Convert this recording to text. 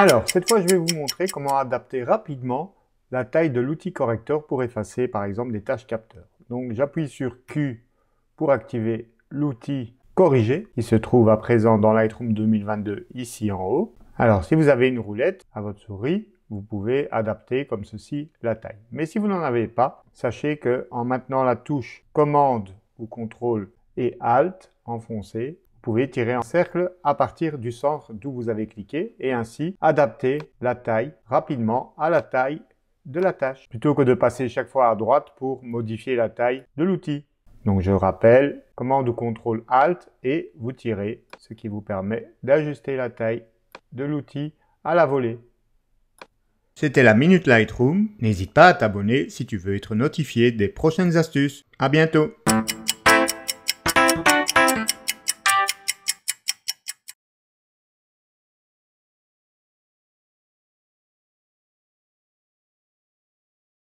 Alors, cette fois, je vais vous montrer comment adapter rapidement la taille de l'outil correcteur pour effacer, par exemple, des tâches capteurs. Donc, j'appuie sur Q pour activer l'outil corriger, qui se trouve à présent dans Lightroom 2022, ici en haut. Alors, si vous avez une roulette à votre souris, vous pouvez adapter comme ceci la taille. Mais si vous n'en avez pas, sachez que en maintenant la touche commande ou contrôle et alt enfoncé, vous pouvez tirer un cercle à partir du centre d'où vous avez cliqué et ainsi adapter la taille rapidement à la taille de la tâche plutôt que de passer chaque fois à droite pour modifier la taille de l'outil. Donc je rappelle, commande contrôle ALT et vous tirez, ce qui vous permet d'ajuster la taille de l'outil à la volée. C'était la Minute Lightroom. N'hésite pas à t'abonner si tu veux être notifié des prochaines astuces. A bientôt!